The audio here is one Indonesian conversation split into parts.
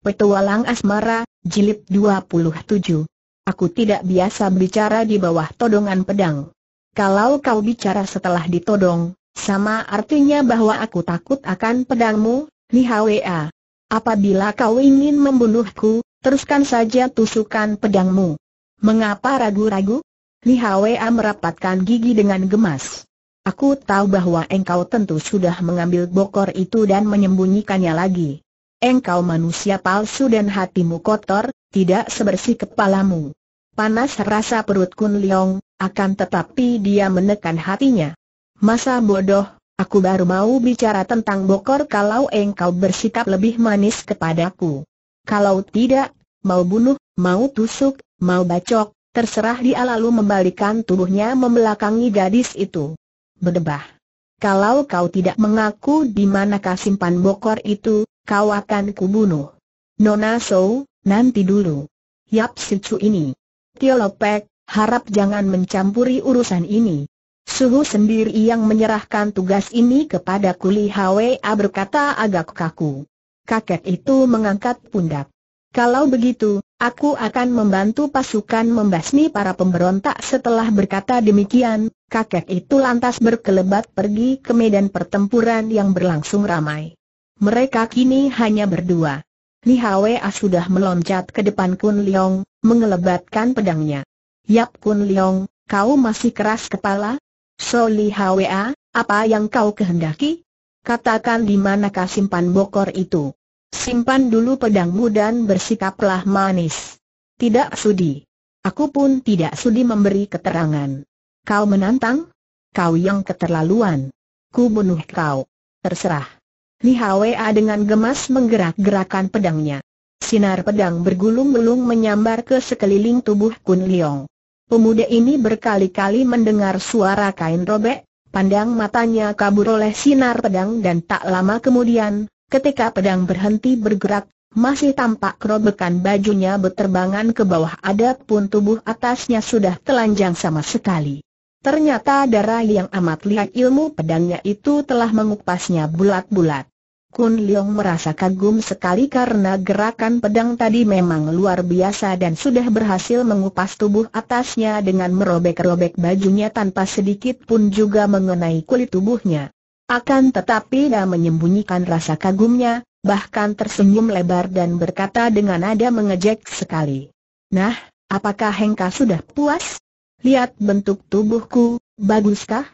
Petualang Asmara, Jilid 27. Aku tidak biasa bicara di bawah todongan pedang. Kalau kau bicara setelah ditodong, sama artinya bahwa aku takut akan pedangmu, Lihwa. Apabila kau ingin membunuhku, teruskan saja tusukan pedangmu. Mengapa ragu-ragu? Lihwa merapatkan gigi dengan gemas. Aku tahu bahwa engkau tentu sudah mengambil bokor itu dan menyembunyikannya lagi. Engkau manusia palsu dan hatimu kotor, tidak sebersih kepalamu. Panas rasa perut Kun Leong, akan tetapi dia menekan hatinya. Masa bodoh, aku baru mau bicara tentang bokor kalau engkau bersikap lebih manis kepadaku. Kalau tidak, mau bunuh, mau tusuk, mau bacok, terserah dia lalu membalikan tubuhnya membelakangi gadis itu. Berdebah. Kalau kau tidak mengaku di manakah simpan bokor itu, kau akan kubunuh. Nona So, nanti dulu. Yap cu ini. Tio Lopek, harap jangan mencampuri urusan ini. Suhu sendiri yang menyerahkan tugas ini kepada Kuli Hwa berkata agak kaku. Kakek itu mengangkat pundak. Kalau begitu, aku akan membantu pasukan membasmi para pemberontak setelah berkata demikian, kakek itu lantas berkelebat pergi ke medan pertempuran yang berlangsung ramai. Mereka kini hanya berdua. Li Hwa sudah meloncat ke depan Kun Liang, mengelebatkan pedangnya. Yap Kun Liang, kau masih keras kepala? So Li Hwa, apa yang kau kehendaki? Katakan di mana manakah simpan bokor itu? Simpan dulu pedangmu dan bersikaplah manis. Tidak sudi. Aku pun tidak sudi memberi keterangan. Kau menantang? Kau yang keterlaluan. Ku bunuh kau. Terserah. Li Hwa dengan gemas menggerak gerakan pedangnya. Sinar pedang bergulung-gulung menyambar ke sekeliling tubuh Kun Leong. Pemuda ini berkali-kali mendengar suara kain robek, pandang matanya kabur oleh sinar pedang dan tak lama kemudian, ketika pedang berhenti bergerak, masih tampak kerobekan bajunya berterbangan ke bawah adat pun tubuh atasnya sudah telanjang sama sekali. Ternyata darah yang amat lihat ilmu pedangnya itu telah mengupasnya bulat-bulat. Kun Leong merasa kagum sekali karena gerakan pedang tadi memang luar biasa dan sudah berhasil mengupas tubuh atasnya dengan merobek-robek bajunya tanpa sedikit pun juga mengenai kulit tubuhnya. Akan tetapi dia menyembunyikan rasa kagumnya, bahkan tersenyum lebar dan berkata dengan nada mengejek sekali. Nah, apakah Hengka sudah puas? Lihat bentuk tubuhku, baguskah?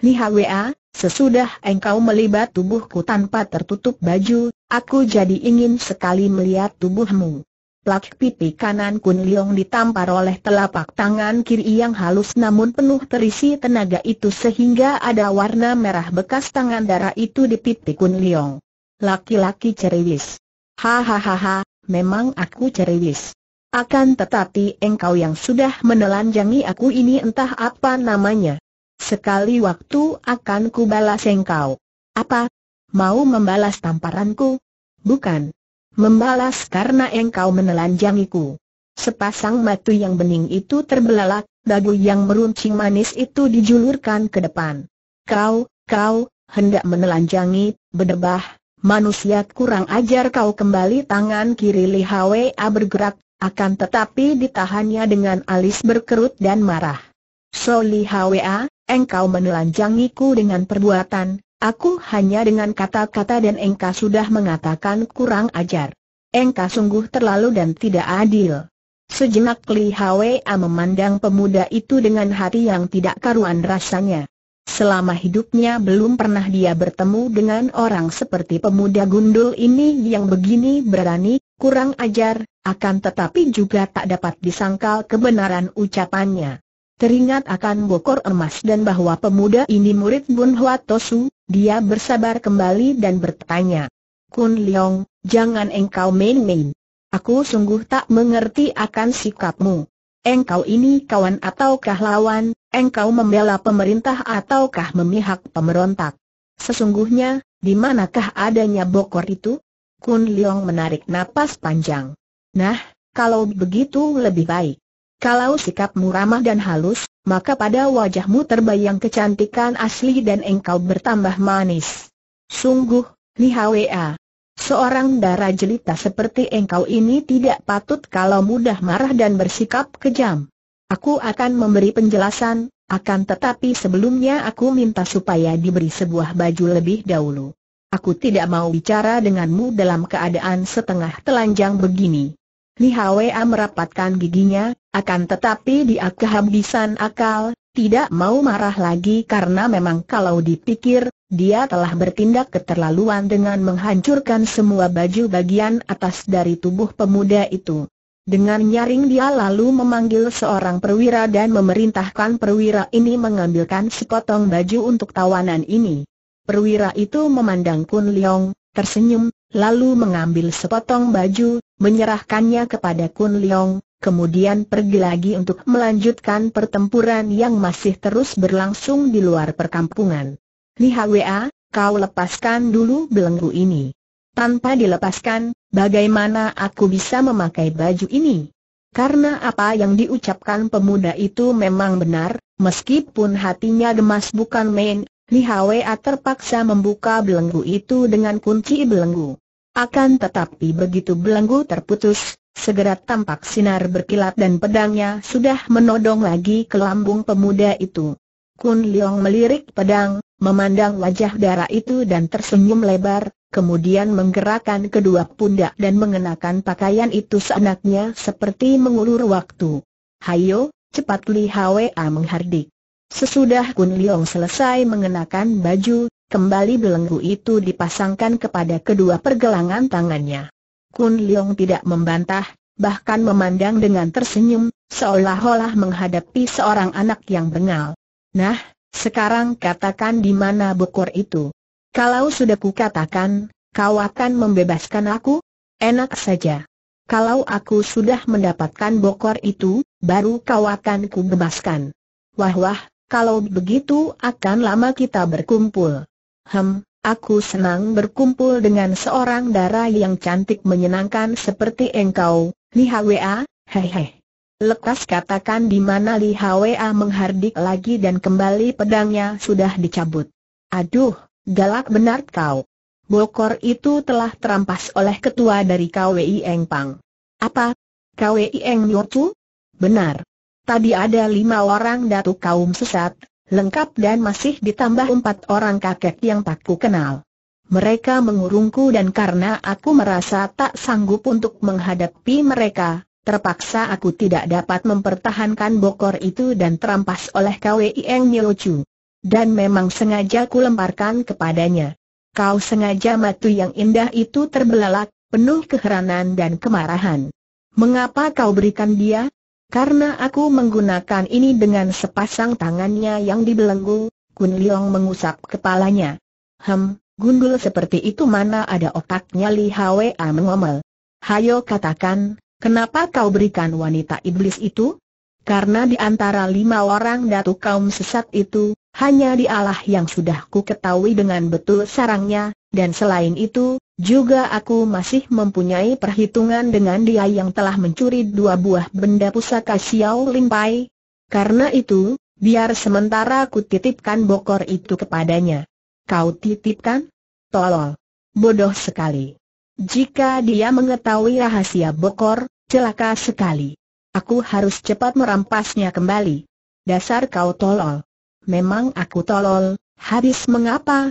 Li Hwa, sesudah engkau melibat tubuhku tanpa tertutup baju, aku jadi ingin sekali melihat tubuhmu. Plak pipi kanan Kun Liong ditampar oleh telapak tangan kiri yang halus namun penuh terisi tenaga itu sehingga ada warna merah bekas tangan darah itu di pipi Kun Liong. Laki-laki ceriwis. Hahaha, memang aku ceriwis. Akan tetapi engkau yang sudah menelanjangi aku ini entah apa namanya. Sekali waktu akan kubalas engkau. Apa? Mau membalas tamparanku? Bukan. Membalas karena engkau menelanjangiku. Sepasang mata yang bening itu terbelalak, dagu yang meruncing manis itu dijulurkan ke depan. Kau, kau, hendak menelanjangi, berdebah, manusia kurang ajar kau kembali tangan kiri Li Hwa bergerak, akan tetapi ditahannya dengan alis berkerut dan marah. So Li Hwa, engkau menelanjangiku dengan perbuatan, aku hanya dengan kata-kata dan engkau sudah mengatakan kurang ajar. Engkau sungguh terlalu dan tidak adil. Sejenak Li Hwa memandang pemuda itu dengan hati yang tidak karuan rasanya. Selama hidupnya belum pernah dia bertemu dengan orang seperti pemuda gundul ini yang begini berani, kurang ajar, akan tetapi juga tak dapat disangkal kebenaran ucapannya. Teringat akan bokor emas dan bahwa pemuda ini murid Bun Hwa Tosu, dia bersabar kembali dan bertanya. Kun Leong, jangan engkau main-main. Aku sungguh tak mengerti akan sikapmu. Engkau ini kawan ataukah lawan, engkau membela pemerintah ataukah memihak pemberontak. Sesungguhnya, di manakah adanya bokor itu? Kun Leong menarik napas panjang. Nah, kalau begitu lebih baik. Kalau sikapmu ramah dan halus, maka pada wajahmu terbayang kecantikan asli dan engkau bertambah manis. Sungguh, lihwa. seorang darah jelita seperti engkau ini tidak patut kalau mudah marah dan bersikap kejam. Aku akan memberi penjelasan, akan tetapi sebelumnya aku minta supaya diberi sebuah baju lebih dahulu. Aku tidak mau bicara denganmu dalam keadaan setengah telanjang begini. Li Hwa merapatkan giginya, akan tetapi dia kehabisan akal, tidak mau marah lagi karena memang kalau dipikir, dia telah bertindak keterlaluan dengan menghancurkan semua baju bagian atas dari tubuh pemuda itu. Dengan nyaring dia lalu memanggil seorang perwira dan memerintahkan perwira ini mengambilkan sepotong baju untuk tawanan ini. Perwira itu memandang Kun Leong, tersenyum, lalu mengambil sepotong baju, menyerahkannya kepada Kun Leong, kemudian pergi lagi untuk melanjutkan pertempuran yang masih terus berlangsung di luar perkampungan. Li Hwa, kau lepaskan dulu belenggu ini. Tanpa dilepaskan, bagaimana aku bisa memakai baju ini? Karena apa yang diucapkan pemuda itu memang benar, meskipun hatinya gemas bukan main, Li Hwa terpaksa membuka belenggu itu dengan kunci belenggu. Akan tetapi begitu belenggu terputus, segera tampak sinar berkilat dan pedangnya sudah menodong lagi ke lambung pemuda itu. Kun Leong melirik pedang, memandang wajah darah itu dan tersenyum lebar, kemudian menggerakkan kedua pundak dan mengenakan pakaian itu seenaknya seperti mengulur waktu. Hayo, cepat Li Hwa menghardik. Sesudah Kun Leong selesai mengenakan baju, Kembali belenggu itu dipasangkan kepada kedua pergelangan tangannya. Kun Leong tidak membantah, bahkan memandang dengan tersenyum, seolah-olah menghadapi seorang anak yang bengal. Nah, sekarang katakan di mana bokor itu. Kalau sudah kukatakan, kau akan membebaskan aku? Enak saja. Kalau aku sudah mendapatkan bokor itu, baru kau akan kubebaskan. Wah wah, kalau begitu akan lama kita berkumpul. Hem, aku senang berkumpul dengan seorang darah yang cantik menyenangkan seperti engkau, Li Hwa, hehe. Lekas katakan di mana Li Hwa menghardik lagi dan kembali pedangnya sudah dicabut. Aduh, galak benar kau. Bokor itu telah terampas oleh ketua dari KWI Eng Pang. Apa? KWI Eng Chu? Benar. Tadi ada lima orang datu kaum sesat, lengkap dan masih ditambah empat orang kakek yang ku kenal. Mereka mengurungku dan karena aku merasa tak sanggup untuk menghadapi mereka, terpaksa aku tidak dapat mempertahankan bokor itu dan terampas oleh KWIeng Chu. Dan memang sengaja ku lemparkan kepadanya. Kau sengaja matu yang indah itu terbelalak, penuh keheranan dan kemarahan. Mengapa kau berikan dia? Karena aku menggunakan ini dengan sepasang tangannya yang dibelenggu, Kun Liong mengusap kepalanya. Hem, gundul seperti itu mana ada otaknya Li Hwa mengomel. Hayo katakan, kenapa kau berikan wanita iblis itu? Karena di antara lima orang datu kaum sesat itu, hanya dialah yang sudah ku ketahui dengan betul sarangnya, dan selain itu, juga aku masih mempunyai perhitungan dengan dia yang telah mencuri dua buah benda pusaka Xiao Limpai. Karena itu, biar sementara aku titipkan bokor itu kepadanya. Kau titipkan? Tolol. Bodoh sekali. Jika dia mengetahui rahasia bokor, celaka sekali. Aku harus cepat merampasnya kembali. Dasar kau tolol. Memang aku tolol, habis mengapa,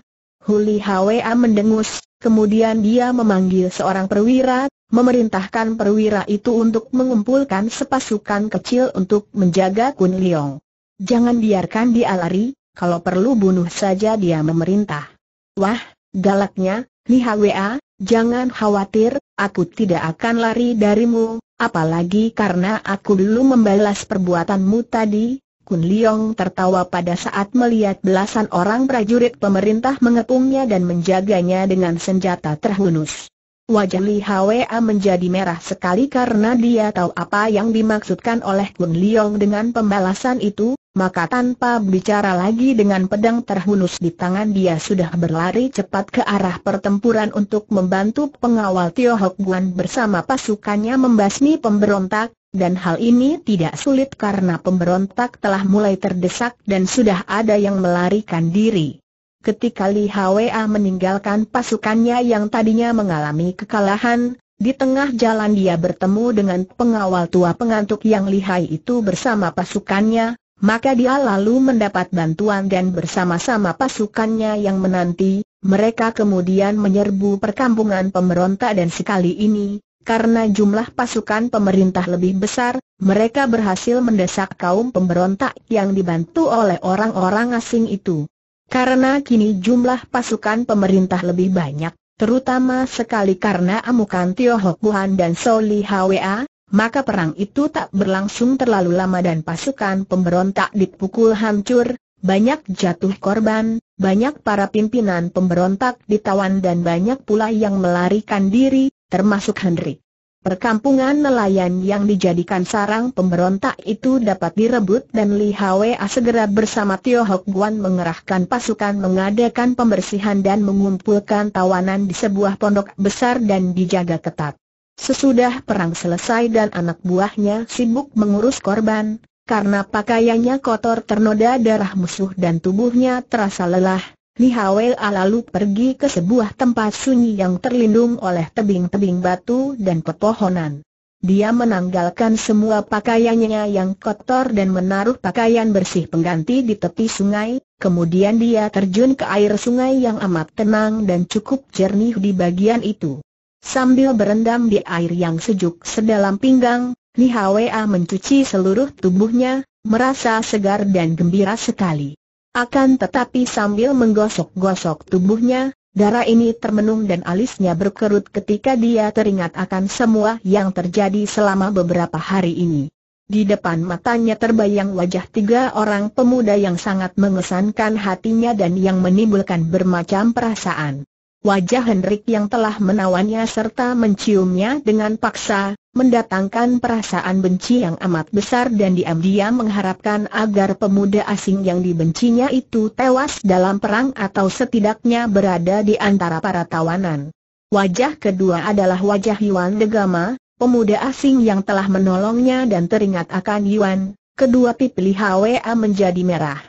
Huli Hwa mendengus, kemudian dia memanggil seorang perwira, memerintahkan perwira itu untuk mengumpulkan sepasukan kecil untuk menjaga Kun Leong. Jangan biarkan dia lari, kalau perlu bunuh saja dia memerintah. Wah, galaknya, Li Hwa, jangan khawatir, aku tidak akan lari darimu, apalagi karena aku dulu membalas perbuatanmu tadi, Kun Leong tertawa pada saat melihat belasan orang prajurit pemerintah mengepungnya dan menjaganya dengan senjata terhunus. Wajah Li Hwa menjadi merah sekali karena dia tahu apa yang dimaksudkan oleh Kun Leong dengan pembalasan itu, maka tanpa bicara lagi dengan pedang terhunus di tangan dia sudah berlari cepat ke arah pertempuran untuk membantu pengawal Tio Hok Guan bersama pasukannya membasmi pemberontak, dan hal ini tidak sulit karena pemberontak telah mulai terdesak dan sudah ada yang melarikan diri. Ketika Li Hwa meninggalkan pasukannya yang tadinya mengalami kekalahan, di tengah jalan dia bertemu dengan pengawal tua pengantuk yang lihai itu bersama pasukannya, maka dia lalu mendapat bantuan dan bersama-sama pasukannya yang menanti, mereka kemudian menyerbu perkampungan pemberontak dan sekali ini, karena jumlah pasukan pemerintah lebih besar, mereka berhasil mendesak kaum pemberontak yang dibantu oleh orang-orang asing itu. Karena kini jumlah pasukan pemerintah lebih banyak, terutama sekali karena amukan Tio Hok dan Soli Hwa, maka perang itu tak berlangsung terlalu lama dan pasukan pemberontak dipukul hancur, banyak jatuh korban, banyak para pimpinan pemberontak ditawan dan banyak pula yang melarikan diri, termasuk Henry, Perkampungan nelayan yang dijadikan sarang pemberontak itu dapat direbut dan Li Hwa segera bersama Tio Hock Guan mengerahkan pasukan mengadakan pembersihan dan mengumpulkan tawanan di sebuah pondok besar dan dijaga ketat. Sesudah perang selesai dan anak buahnya sibuk mengurus korban, karena pakaiannya kotor ternoda darah musuh dan tubuhnya terasa lelah, Li Hwe lalu pergi ke sebuah tempat sunyi yang terlindung oleh tebing-tebing batu dan pepohonan. Dia menanggalkan semua pakaiannya yang kotor dan menaruh pakaian bersih pengganti di tepi sungai, kemudian dia terjun ke air sungai yang amat tenang dan cukup jernih di bagian itu. Sambil berendam di air yang sejuk sedalam pinggang, Li Hwa mencuci seluruh tubuhnya, merasa segar dan gembira sekali. Akan tetapi sambil menggosok-gosok tubuhnya, darah ini termenung dan alisnya berkerut ketika dia teringat akan semua yang terjadi selama beberapa hari ini. Di depan matanya terbayang wajah tiga orang pemuda yang sangat mengesankan hatinya dan yang menimbulkan bermacam perasaan. Wajah Hendrik yang telah menawannya serta menciumnya dengan paksa, mendatangkan perasaan benci yang amat besar dan diam-diam mengharapkan agar pemuda asing yang dibencinya itu tewas dalam perang atau setidaknya berada di antara para tawanan. Wajah kedua adalah wajah Yuan Degama, pemuda asing yang telah menolongnya dan teringat akan Yuan, kedua pipi Hwa menjadi merah.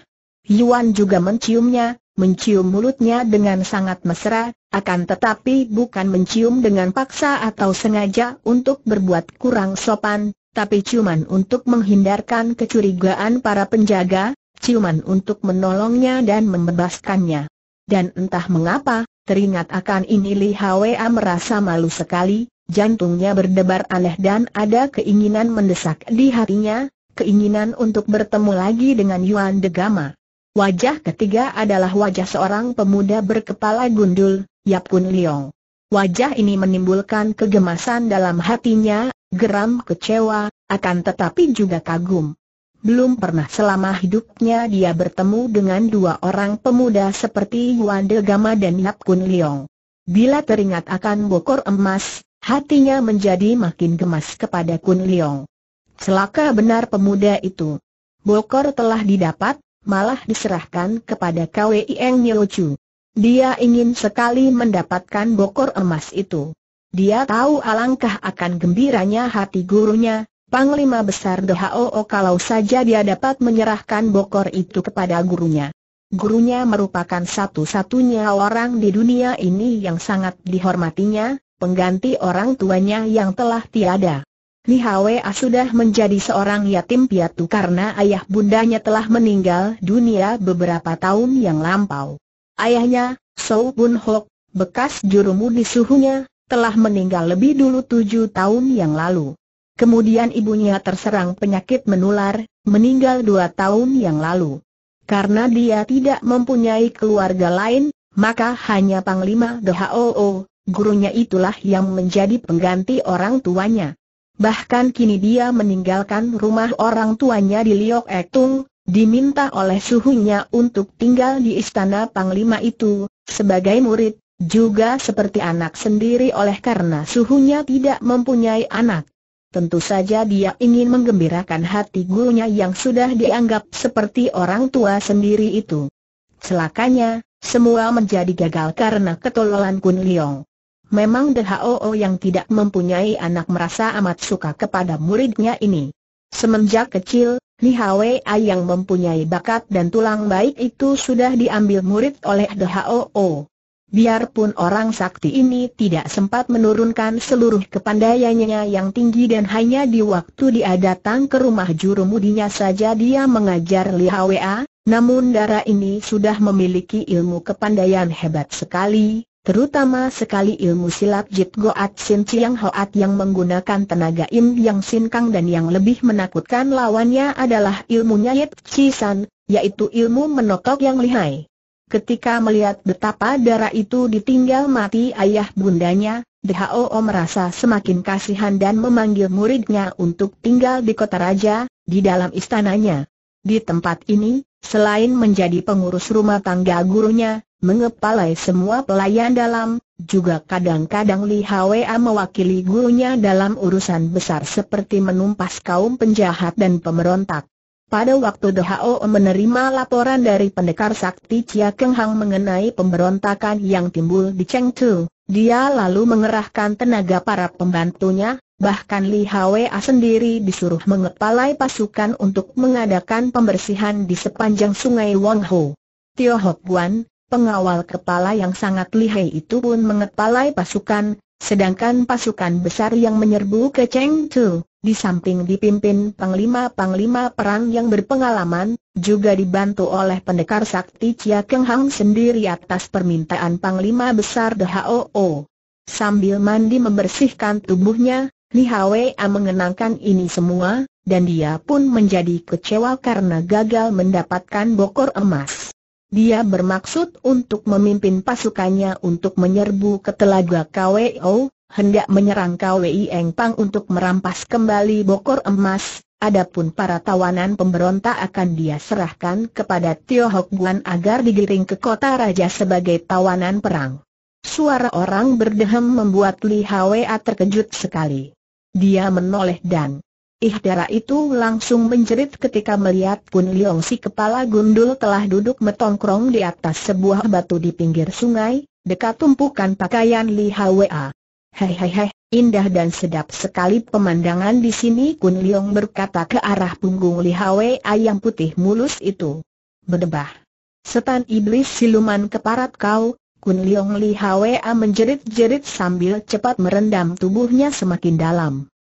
Yuan juga menciumnya, mencium mulutnya dengan sangat mesra, akan tetapi bukan mencium dengan paksa atau sengaja untuk berbuat kurang sopan, tapi ciuman untuk menghindarkan kecurigaan para penjaga, ciuman untuk menolongnya dan membebaskannya. Dan entah mengapa, teringat akan ini Li Hwa merasa malu sekali, jantungnya berdebar aneh dan ada keinginan mendesak di hatinya, keinginan untuk bertemu lagi dengan Yuan Degama. Wajah ketiga adalah wajah seorang pemuda berkepala gundul, Yap Kun Leong. Wajah ini menimbulkan kegemasan dalam hatinya, geram kecewa, akan tetapi juga kagum. Belum pernah selama hidupnya dia bertemu dengan dua orang pemuda seperti Yuan De Gama dan Yap Kun Leong. Bila teringat akan bokor emas, hatinya menjadi makin gemas kepada Kun Leong. Celaka benar pemuda itu. Bokor telah didapat, malah diserahkan kepada Kwieng Nyochu. Dia ingin sekali mendapatkan bokor emas itu. Dia tahu alangkah akan gembiranya hati gurunya, Panglima Besar O, kalau saja dia dapat menyerahkan bokor itu kepada gurunya. Gurunya merupakan satu-satunya orang di dunia ini yang sangat dihormatinya, pengganti orang tuanya yang telah tiada. Li Hwa ah sudah menjadi seorang yatim piatu karena ayah bundanya telah meninggal dunia beberapa tahun yang lampau. Ayahnya, Soo Bun Hok, bekas jurumudi suhunya, telah meninggal lebih dulu tujuh tahun yang lalu. Kemudian ibunya terserang penyakit menular, meninggal dua tahun yang lalu. Karena dia tidak mempunyai keluarga lain, maka hanya Panglima Dhoo, oh, gurunya itulah yang menjadi pengganti orang tuanya. Bahkan kini dia meninggalkan rumah orang tuanya di Liok Ektung, diminta oleh suhunya untuk tinggal di istana Panglima itu, sebagai murid, juga seperti anak sendiri oleh karena suhunya tidak mempunyai anak. Tentu saja dia ingin menggembirakan hati gurunya yang sudah dianggap seperti orang tua sendiri itu. Celakanya, semua menjadi gagal karena ketololan Kun Liong. Memang DHOO yang tidak mempunyai anak merasa amat suka kepada muridnya ini. Semenjak kecil, Li Hwei yang mempunyai bakat dan tulang baik itu sudah diambil murid oleh DHOO. Biarpun orang sakti ini tidak sempat menurunkan seluruh kepandaiannya yang tinggi dan hanya di waktu dia datang ke rumah juru mudinya saja dia mengajar Li Hwei, namun darah ini sudah memiliki ilmu kepandaian hebat sekali, Terutama sekali ilmu silat Jit Goat Sin Chiang Hoat yang menggunakan tenaga Im Yang Sin Kang dan yang lebih menakutkan lawannya adalah ilmunya Yit Chi San, yaitu ilmu menotok yang lihai. Ketika melihat betapa darah itu ditinggal mati ayah bundanya, DHOO merasa semakin kasihan dan memanggil muridnya untuk tinggal di kota raja, di dalam istananya. Di tempat ini, Selain menjadi pengurus rumah tangga gurunya, mengepalai semua pelayan dalam, juga kadang-kadang Li Hwa mewakili gurunya dalam urusan besar seperti menumpas kaum penjahat dan pemberontak. Pada waktu Dohao menerima laporan dari pendekar sakti Chia Keng Hang mengenai pemberontakan yang timbul di Chengdu, dia lalu mengerahkan tenaga para pembantunya, bahkan Li Hwa sendiri disuruh mengepalai pasukan untuk mengadakan pembersihan di sepanjang sungai Wang Ho. Tio Hok Guan, pengawal kepala yang sangat lihai itu pun mengepalai pasukan, sedangkan pasukan besar yang menyerbu ke Chengdu, di samping dipimpin panglima-panglima perang yang berpengalaman, juga dibantu oleh pendekar sakti Chia Keng Hang sendiri atas permintaan panglima besar Hoo. Sambil mandi membersihkan tubuhnya, Li Hwa mengenangkan ini semua, dan dia pun menjadi kecewa karena gagal mendapatkan bokor emas. Dia bermaksud untuk memimpin pasukannya untuk menyerbu ke telaga KWO, hendak menyerang KWI Eng Pang untuk merampas kembali bokor emas, Adapun para tawanan pemberontak akan dia serahkan kepada Tio Hok Guan agar digiring ke kota raja sebagai tawanan perang. Suara orang berdehem membuat Li Hwa terkejut sekali. Dia menoleh dan Ihdara itu langsung menjerit ketika melihat Kun Liong si kepala gundul telah duduk metongkrong di atas sebuah batu di pinggir sungai, dekat tumpukan pakaian Li Hwa. Hei hei hei, indah dan sedap sekali pemandangan di sini Kun Liong berkata ke arah punggung Li Hwa yang putih mulus itu. Berdebah. Setan iblis siluman keparat kau, Kun Leong Li Hwa menjerit-jerit sambil cepat merendam tubuhnya semakin dalam.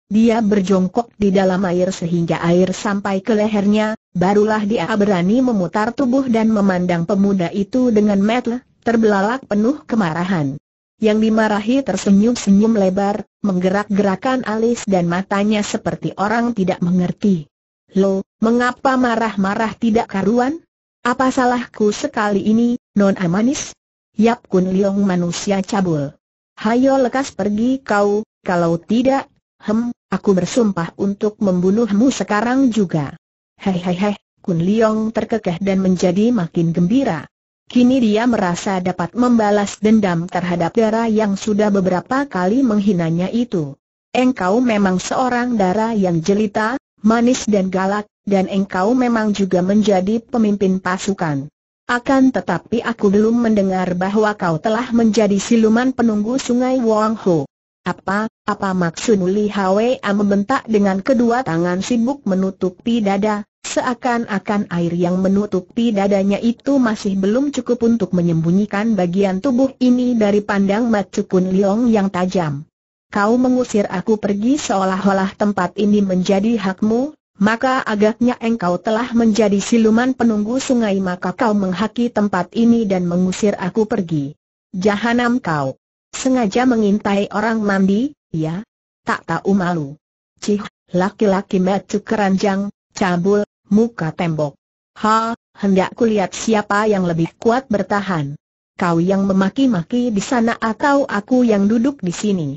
Dia berjongkok di dalam air sehingga air sampai ke lehernya, barulah dia berani memutar tubuh dan memandang pemuda itu dengan metel, terbelalak penuh kemarahan. Yang dimarahi tersenyum-senyum lebar, menggerak-gerakan alis dan matanya seperti orang tidak mengerti. Lo, mengapa marah-marah tidak karuan? Apa salahku sekali ini, non amanis? Yap Kun Leong manusia cabul. Hayo lekas pergi kau, kalau tidak, hem, aku bersumpah untuk membunuhmu sekarang juga. Hei hei hei, Kun Leong terkekeh dan menjadi makin gembira. Kini dia merasa dapat membalas dendam terhadap Dara yang sudah beberapa kali menghinanya itu. Engkau memang seorang Dara yang jelita, manis dan galak, dan engkau memang juga menjadi pemimpin pasukan. Akan tetapi aku belum mendengar bahwa kau telah menjadi siluman penunggu sungai Wang Ho. Apa, apa maksud Li Hwa membentak dengan kedua tangan sibuk menutupi dada, seakan-akan air yang menutupi dadanya itu masih belum cukup untuk menyembunyikan bagian tubuh ini dari pandang Macukun Liong yang tajam. Kau mengusir aku pergi seolah-olah tempat ini menjadi hakmu, maka agaknya engkau telah menjadi siluman penunggu sungai maka kau menghaki tempat ini dan mengusir aku pergi. Jahanam kau. Sengaja mengintai orang mandi, ya? Tak tahu malu. Cih, laki-laki metu keranjang, cabul, muka tembok. Ha, hendak kulihat siapa yang lebih kuat bertahan. Kau yang memaki-maki di sana atau aku yang duduk di sini?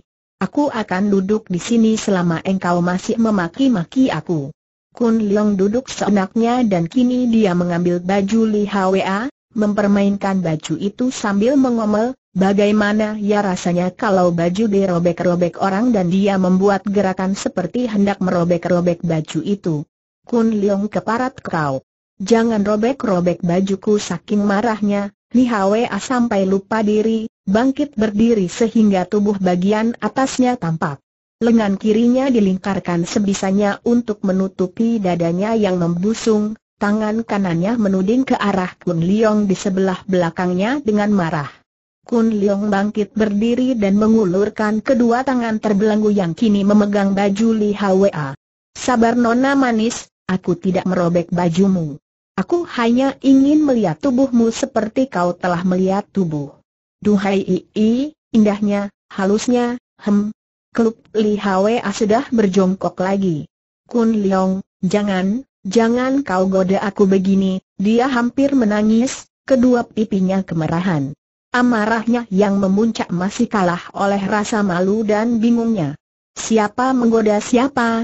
Aku akan duduk di sini selama engkau masih memaki-maki aku. Kun Leong duduk seenaknya dan kini dia mengambil baju Li Hwa, mempermainkan baju itu sambil mengomel, bagaimana ya rasanya kalau baju dirobek-robek orang dan dia membuat gerakan seperti hendak merobek-robek baju itu. Kun Leong keparat kau. Jangan robek-robek bajuku saking marahnya, Li Hwa sampai lupa diri, bangkit berdiri sehingga tubuh bagian atasnya tampak lengan kirinya dilingkarkan sebisanya untuk menutupi dadanya yang membusung, tangan kanannya menuding ke arah Kun Leong di sebelah belakangnya dengan marah. Kun Leong bangkit berdiri dan mengulurkan kedua tangan terbelenggu yang kini memegang baju Li Hwa. Sabar nona manis, aku tidak merobek bajumu. Aku hanya ingin melihat tubuhmu seperti kau telah melihat tubuh. Duhai ii, indahnya, halusnya, hem, Klub Li Hwe sudah berjongkok lagi. Kun Leong, jangan, jangan kau goda aku begini, dia hampir menangis, kedua pipinya kemerahan. Amarahnya yang memuncak masih kalah oleh rasa malu dan bingungnya. Siapa menggoda siapa?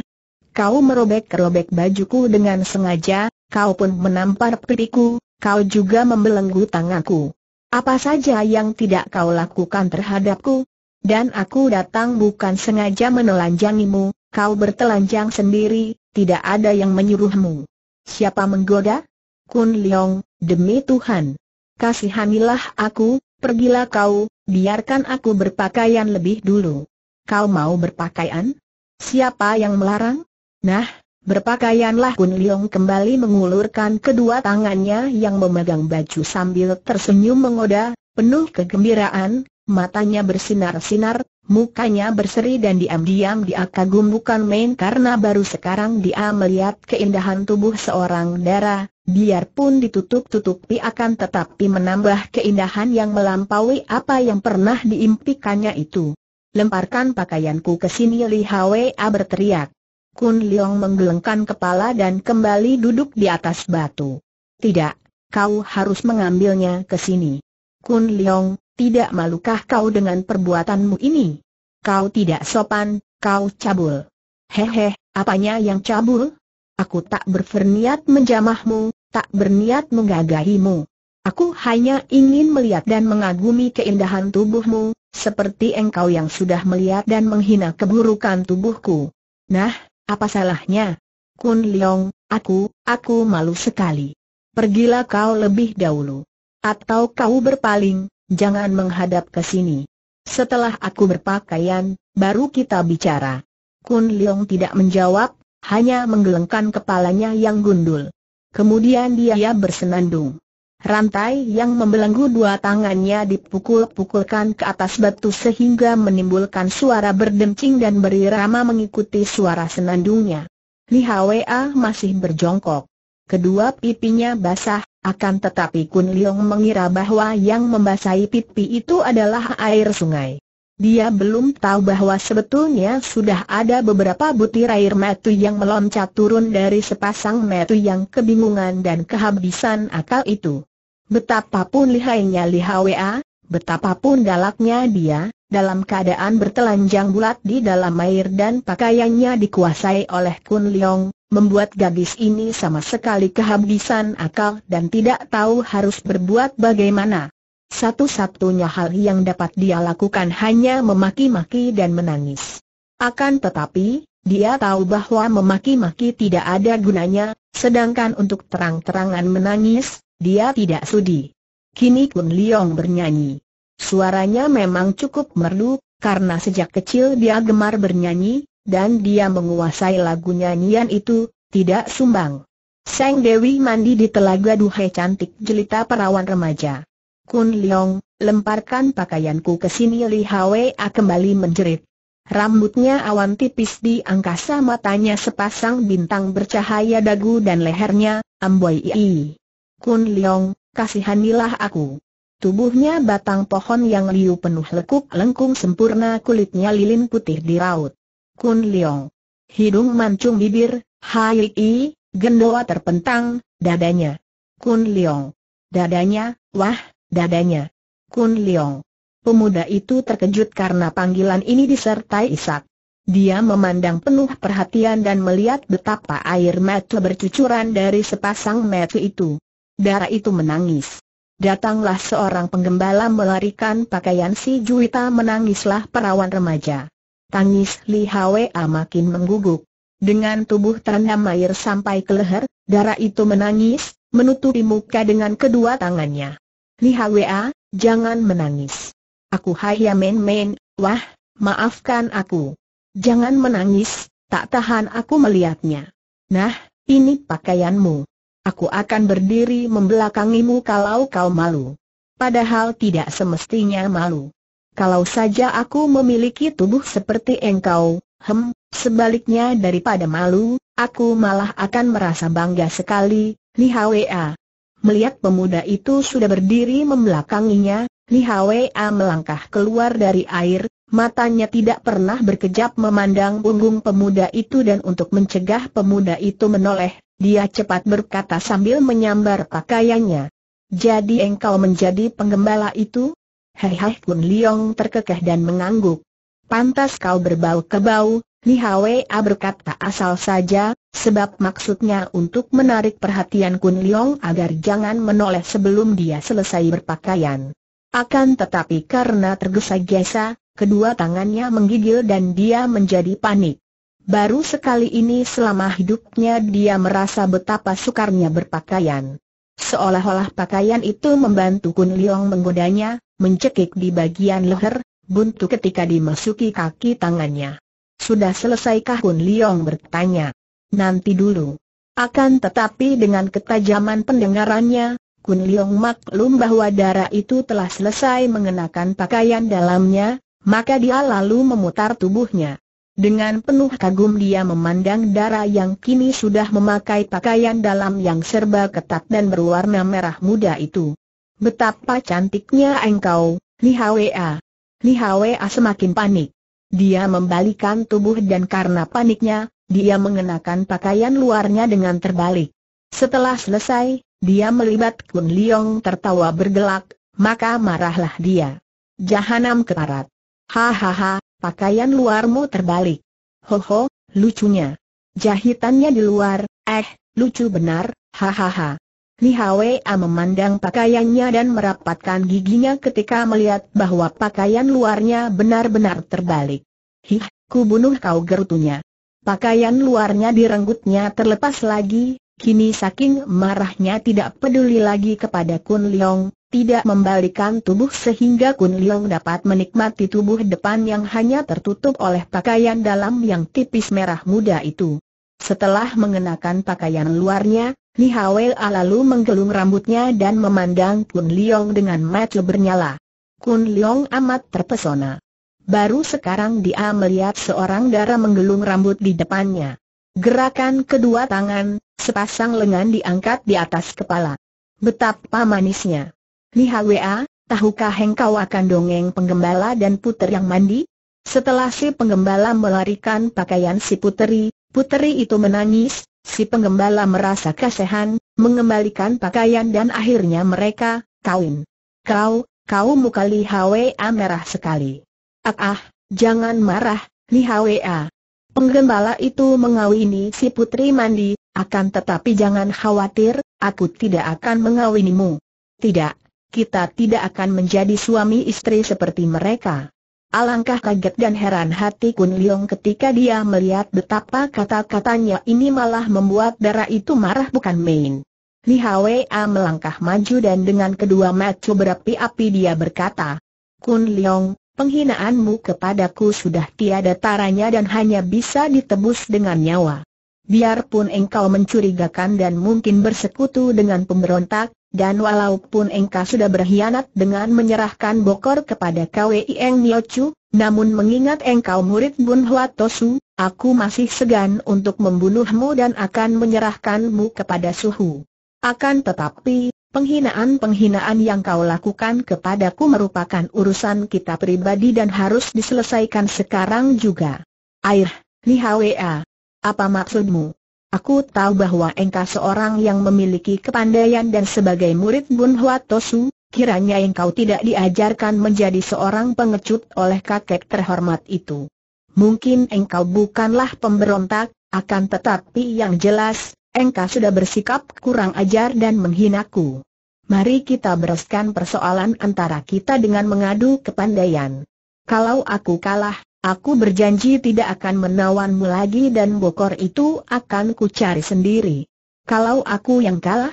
Kau merobek-robek bajuku dengan sengaja, kau pun menampar pipiku, kau juga membelenggu tanganku. Apa saja yang tidak kau lakukan terhadapku, dan aku datang bukan sengaja menelanjangimu, kau bertelanjang sendiri, tidak ada yang menyuruhmu. Siapa menggoda? Kun Leong, demi Tuhan. Kasihanilah aku, pergilah kau, biarkan aku berpakaian lebih dulu. Kau mau berpakaian? Siapa yang melarang? Nah, berpakaianlah Kun Leong kembali mengulurkan kedua tangannya yang memegang baju sambil tersenyum mengoda, penuh kegembiraan, matanya bersinar-sinar, mukanya berseri dan diam-diam dia kagum bukan main karena baru sekarang dia melihat keindahan tubuh seorang dara, biarpun ditutup-tutupi akan tetapi menambah keindahan yang melampaui apa yang pernah diimpikannya itu. Lemparkan pakaianku ke sini Li Hwa berteriak. Kun Leong menggelengkan kepala dan kembali duduk di atas batu. Tidak, kau harus mengambilnya ke sini. Kun Leong, tidak malukah kau dengan perbuatanmu ini? Kau tidak sopan, kau cabul. Hehe, apanya yang cabul? Aku tak berniat menjamahmu, tak berniat menggagahimu. Aku hanya ingin melihat dan mengagumi keindahan tubuhmu, seperti engkau yang sudah melihat dan menghina keburukan tubuhku. Nah, apa salahnya? Kun Leong, aku, aku malu sekali. Pergilah kau lebih dahulu. Atau kau berpaling, jangan menghadap ke sini. Setelah aku berpakaian, baru kita bicara. Kun Leong tidak menjawab, hanya menggelengkan kepalanya yang gundul. Kemudian dia bersenandung. Rantai yang membelenggu dua tangannya dipukul-pukulkan ke atas batu sehingga menimbulkan suara berdencing dan berirama mengikuti suara senandungnya. Li Hwa ah masih berjongkok kedua pipinya basah, akan tetapi Kun Liong mengira bahwa yang membasahi pipi itu adalah air sungai. Dia belum tahu bahwa sebetulnya sudah ada beberapa butir air metu yang meloncat turun dari sepasang metu yang kebingungan dan kehabisan akal itu. Betapapun lihainya Li Hwa, betapapun galaknya dia, dalam keadaan bertelanjang bulat di dalam air dan pakaiannya dikuasai oleh Kun Leong, membuat gadis ini sama sekali kehabisan akal dan tidak tahu harus berbuat bagaimana. Satu-satunya hal yang dapat dia lakukan hanya memaki-maki dan menangis. Akan tetapi, dia tahu bahwa memaki-maki tidak ada gunanya, sedangkan untuk terang-terangan menangis, dia tidak sudi. Kini Kun Leong bernyanyi. Suaranya memang cukup merdu, karena sejak kecil dia gemar bernyanyi, dan dia menguasai lagu nyanyian itu, tidak sumbang. Seng Dewi mandi di telaga duhe cantik jelita perawan remaja. Kun Leong, lemparkan pakaianku ke sini Li Hwa kembali menjerit. Rambutnya awan tipis di angkasa matanya sepasang bintang bercahaya dagu dan lehernya, amboi i. Kun Leong, kasihanilah aku. Tubuhnya batang pohon yang liu penuh lekuk lengkung sempurna kulitnya lilin putih di raut. Kun Leong. Hidung mancung bibir, hai i, gendoa terpentang, dadanya. Kun Leong. Dadanya, wah, dadanya. Kun Leong. Pemuda itu terkejut karena panggilan ini disertai isak. Dia memandang penuh perhatian dan melihat betapa air mata bercucuran dari sepasang mata itu. Darah itu menangis datanglah seorang penggembala melarikan pakaian si Juwita menangislah perawan remaja. Tangis Li Hwa makin mengguguk. Dengan tubuh terendam air sampai ke leher, darah itu menangis, menutupi muka dengan kedua tangannya. Li Hwa, jangan menangis. Aku hanya main-main, wah, maafkan aku. Jangan menangis, tak tahan aku melihatnya. Nah, ini pakaianmu aku akan berdiri membelakangimu kalau kau malu. Padahal tidak semestinya malu. Kalau saja aku memiliki tubuh seperti engkau, hem, sebaliknya daripada malu, aku malah akan merasa bangga sekali, Li Hwa. Melihat pemuda itu sudah berdiri membelakanginya, Li Hwa melangkah keluar dari air, Matanya tidak pernah berkejap memandang punggung pemuda itu dan untuk mencegah pemuda itu menoleh, dia cepat berkata sambil menyambar pakaiannya. Jadi engkau menjadi penggembala itu? Hei Hai Kun Leong terkekeh dan mengangguk. Pantas kau berbau kebau, Li Hwa berkata asal saja, sebab maksudnya untuk menarik perhatian Kun Leong agar jangan menoleh sebelum dia selesai berpakaian. Akan tetapi karena tergesa-gesa, kedua tangannya menggigil dan dia menjadi panik. Baru sekali ini selama hidupnya dia merasa betapa sukarnya berpakaian. Seolah-olah pakaian itu membantu Kun Liong menggodanya, mencekik di bagian leher, buntu ketika dimasuki kaki tangannya. Sudah selesaikah Kun Liong bertanya? Nanti dulu. Akan tetapi dengan ketajaman pendengarannya, Kun Liong maklum bahwa darah itu telah selesai mengenakan pakaian dalamnya, maka dia lalu memutar tubuhnya. Dengan penuh kagum dia memandang darah yang kini sudah memakai pakaian dalam yang serba ketat dan berwarna merah muda itu. Betapa cantiknya engkau, Lihawea. Lihawea semakin panik. Dia membalikan tubuh dan karena paniknya, dia mengenakan pakaian luarnya dengan terbalik. Setelah selesai, dia melibat Kun Liong tertawa bergelak, maka marahlah dia. Jahanam keparat. Hahaha, pakaian luarmu terbalik. Hoho, lucunya. Jahitannya di luar, eh, lucu benar, hahaha. Li Hwa memandang pakaiannya dan merapatkan giginya ketika melihat bahwa pakaian luarnya benar-benar terbalik. Hih, ku bunuh kau gerutunya. Pakaian luarnya direnggutnya terlepas lagi, kini saking marahnya tidak peduli lagi kepada Kun Leong, tidak membalikan tubuh sehingga Kun Leong dapat menikmati tubuh depan yang hanya tertutup oleh pakaian dalam yang tipis merah muda itu. Setelah mengenakan pakaian luarnya, Li Hawei lalu menggelung rambutnya dan memandang Kun Leong dengan mata bernyala. Kun Leong amat terpesona. Baru sekarang dia melihat seorang darah menggelung rambut di depannya. Gerakan kedua tangan, sepasang lengan diangkat di atas kepala. Betapa manisnya. Lihwa, tahukah engkau akan dongeng penggembala dan puter yang mandi? Setelah si penggembala melarikan pakaian si puteri, puteri itu menangis, si penggembala merasa kasihan, mengembalikan pakaian dan akhirnya mereka, kawin. Kau, kau muka Lihwa merah sekali. Ah ah, jangan marah, Lihwa. Penggembala itu mengawini si putri mandi, akan tetapi jangan khawatir, aku tidak akan mengawinimu. Tidak, kita tidak akan menjadi suami istri seperti mereka. Alangkah kaget dan heran hati Kun Leong ketika dia melihat betapa kata-katanya ini malah membuat darah itu marah bukan main. Li Hwa melangkah maju dan dengan kedua mata berapi-api dia berkata, Kun Leong, penghinaanmu kepadaku sudah tiada taranya dan hanya bisa ditebus dengan nyawa. Biarpun engkau mencurigakan dan mungkin bersekutu dengan pemberontak, dan walaupun engkau sudah berkhianat dengan menyerahkan Bokor kepada KWI Eng Niochu, namun mengingat engkau murid Bun Huatosu, aku masih segan untuk membunuhmu dan akan menyerahkanmu kepada Suhu. Akan tetapi, penghinaan-penghinaan yang kau lakukan kepadaku merupakan urusan kita pribadi dan harus diselesaikan sekarang juga. Air, Ni Hwa, apa maksudmu? Aku tahu bahwa engkau seorang yang memiliki kepandaian dan sebagai murid Bun Huatosu, Tosu, kiranya engkau tidak diajarkan menjadi seorang pengecut oleh kakek terhormat itu. Mungkin engkau bukanlah pemberontak, akan tetapi yang jelas, engkau sudah bersikap kurang ajar dan menghinaku. Mari kita bereskan persoalan antara kita dengan mengadu kepandaian. Kalau aku kalah, Aku berjanji tidak akan menawanmu lagi dan bokor itu akan kucari sendiri. Kalau aku yang kalah,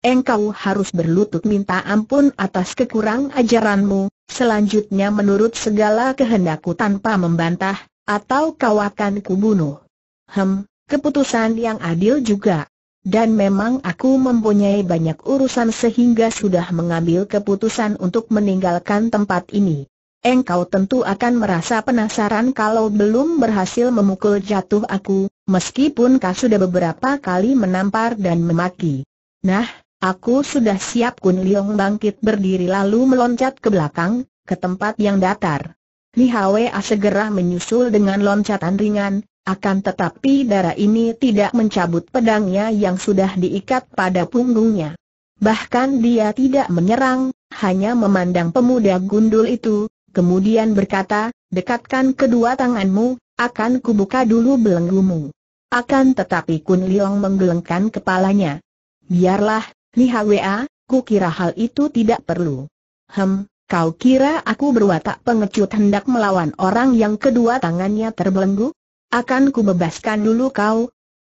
engkau harus berlutut minta ampun atas kekurang ajaranmu, selanjutnya menurut segala kehendakku tanpa membantah, atau kau akan kubunuh. Hem, keputusan yang adil juga. Dan memang aku mempunyai banyak urusan sehingga sudah mengambil keputusan untuk meninggalkan tempat ini engkau tentu akan merasa penasaran kalau belum berhasil memukul jatuh aku, meskipun kau sudah beberapa kali menampar dan memaki. Nah, aku sudah siap Kun Liong bangkit berdiri lalu meloncat ke belakang, ke tempat yang datar. Li Hwa segera menyusul dengan loncatan ringan, akan tetapi darah ini tidak mencabut pedangnya yang sudah diikat pada punggungnya. Bahkan dia tidak menyerang, hanya memandang pemuda gundul itu, kemudian berkata, dekatkan kedua tanganmu, akan kubuka dulu belenggumu. Akan tetapi Kun Liong menggelengkan kepalanya. Biarlah, Li Hwa, ku kira hal itu tidak perlu. Hem, kau kira aku berwatak pengecut hendak melawan orang yang kedua tangannya terbelenggu? Akan ku bebaskan dulu kau.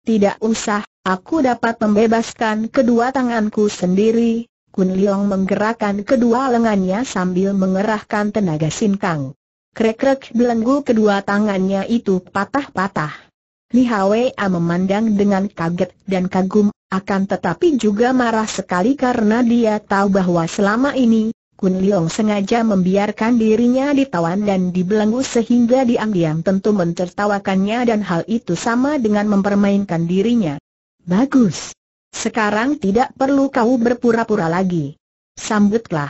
Tidak usah, aku dapat membebaskan kedua tanganku sendiri, Kun Leong menggerakkan kedua lengannya sambil mengerahkan tenaga sinkang. Krek-krek belenggu kedua tangannya itu patah-patah. Li Hwa memandang dengan kaget dan kagum, akan tetapi juga marah sekali karena dia tahu bahwa selama ini, Kun Leong sengaja membiarkan dirinya ditawan dan dibelenggu sehingga diam-diam tentu mencertawakannya dan hal itu sama dengan mempermainkan dirinya. Bagus, sekarang tidak perlu kau berpura-pura lagi. Sambutlah.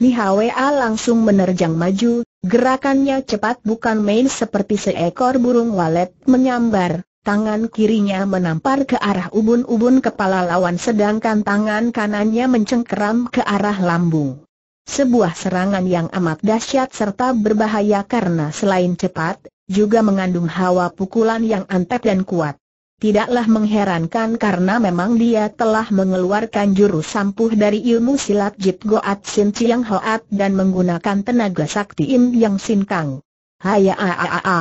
Li Hwa langsung menerjang maju, gerakannya cepat bukan main seperti seekor burung walet menyambar, tangan kirinya menampar ke arah ubun-ubun kepala lawan sedangkan tangan kanannya mencengkeram ke arah lambung. Sebuah serangan yang amat dahsyat serta berbahaya karena selain cepat, juga mengandung hawa pukulan yang antek dan kuat. Tidaklah mengherankan karena memang dia telah mengeluarkan jurus sampuh dari ilmu silat Jit Goat Sin Chiang Hoat dan menggunakan tenaga sakti Im Yang Sin Kang. Haya a a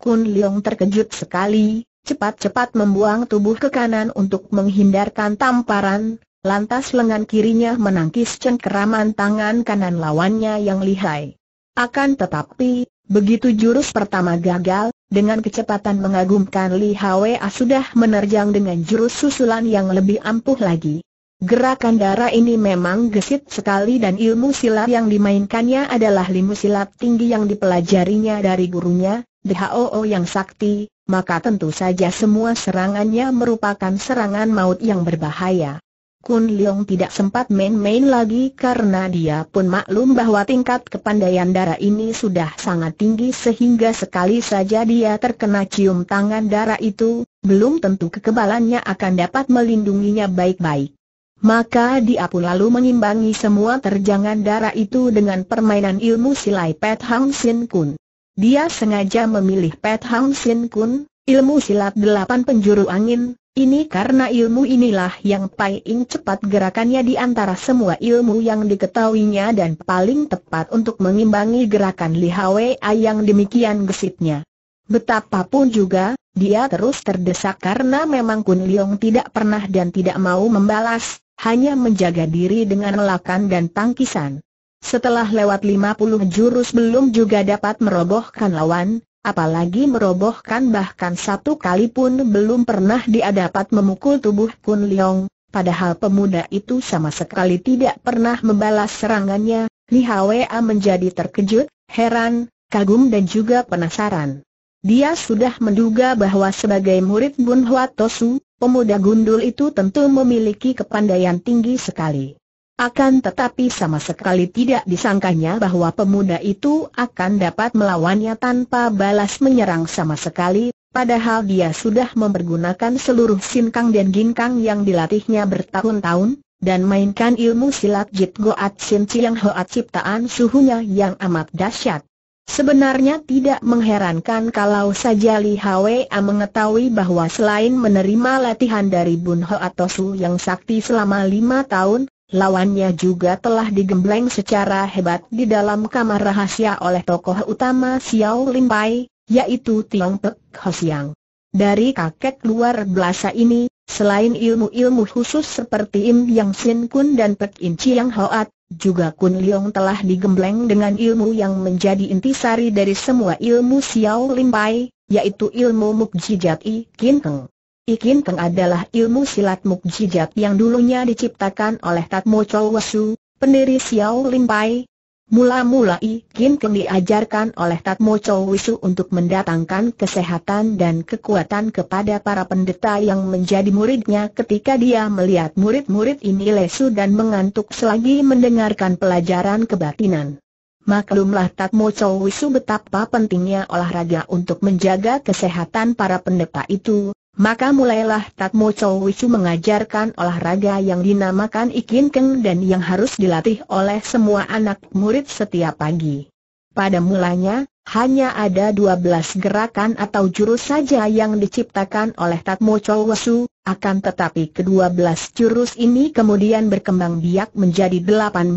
Kun Leong terkejut sekali, cepat-cepat membuang tubuh ke kanan untuk menghindarkan tamparan, lantas lengan kirinya menangkis cengkeraman tangan kanan lawannya yang lihai. Akan tetapi, begitu jurus pertama gagal, dengan kecepatan mengagumkan Li Hwa sudah menerjang dengan jurus susulan yang lebih ampuh lagi. Gerakan darah ini memang gesit sekali dan ilmu silat yang dimainkannya adalah ilmu silat tinggi yang dipelajarinya dari gurunya, DHOO yang sakti, maka tentu saja semua serangannya merupakan serangan maut yang berbahaya. Kun Leong tidak sempat main-main lagi karena dia pun maklum bahwa tingkat kepandaian darah ini sudah sangat tinggi sehingga sekali saja dia terkena cium tangan darah itu, belum tentu kekebalannya akan dapat melindunginya baik-baik. Maka dia pun lalu mengimbangi semua terjangan darah itu dengan permainan ilmu silai Pet Hang Sin Kun. Dia sengaja memilih Pet Hang Sin Kun, ilmu silat delapan penjuru angin, ini karena ilmu inilah yang paling cepat gerakannya di antara semua ilmu yang diketahuinya dan paling tepat untuk mengimbangi gerakan Li Hwei yang demikian gesitnya. Betapapun juga, dia terus terdesak karena memang Kun Liong tidak pernah dan tidak mau membalas, hanya menjaga diri dengan lelakan dan tangkisan. Setelah lewat 50 jurus belum juga dapat merobohkan lawan, apalagi merobohkan bahkan satu kali pun belum pernah dia dapat memukul tubuh Kun Leong, padahal pemuda itu sama sekali tidak pernah membalas serangannya, Li Hwa menjadi terkejut, heran, kagum dan juga penasaran. Dia sudah menduga bahwa sebagai murid Bun Huatosu, pemuda gundul itu tentu memiliki kepandaian tinggi sekali. Akan tetapi sama sekali tidak disangkanya bahwa pemuda itu akan dapat melawannya tanpa balas menyerang sama sekali, padahal dia sudah mempergunakan seluruh sinkang dan ginkang yang dilatihnya bertahun-tahun, dan mainkan ilmu silat Jit Goat Sin Chiang Hoat ciptaan suhunya yang amat dahsyat. Sebenarnya tidak mengherankan kalau saja Li Hwa mengetahui bahwa selain menerima latihan dari Bun Ho Atosu yang sakti selama lima tahun, Lawannya juga telah digembleng secara hebat di dalam kamar rahasia oleh tokoh utama Xiao Limpai, yaitu Tiong Pek Hosiang. Dari kakek luar belasa ini, selain ilmu-ilmu khusus seperti Im Yang Sin Kun dan Pek In Chiang Hoat, juga Kun Leong telah digembleng dengan ilmu yang menjadi intisari dari semua ilmu Xiao Limpai, yaitu ilmu Mukjijat I Kin Heng. Ikin Teng adalah ilmu silat mukjizat yang dulunya diciptakan oleh Tatmo Chow Wesu, pendiri Xiao Limpai. Mula-mula Ikin Teng diajarkan oleh Tatmo Chow Wesu untuk mendatangkan kesehatan dan kekuatan kepada para pendeta yang menjadi muridnya ketika dia melihat murid-murid ini lesu dan mengantuk selagi mendengarkan pelajaran kebatinan. Maklumlah Tatmo Chow Wesu betapa pentingnya olahraga untuk menjaga kesehatan para pendeta itu, maka mulailah Tatmo Chow Wichu mengajarkan olahraga yang dinamakan Ikin Keng dan yang harus dilatih oleh semua anak murid setiap pagi. Pada mulanya, hanya ada 12 gerakan atau jurus saja yang diciptakan oleh Tatmo Chow Wichu, akan tetapi ke-12 jurus ini kemudian berkembang biak menjadi 18,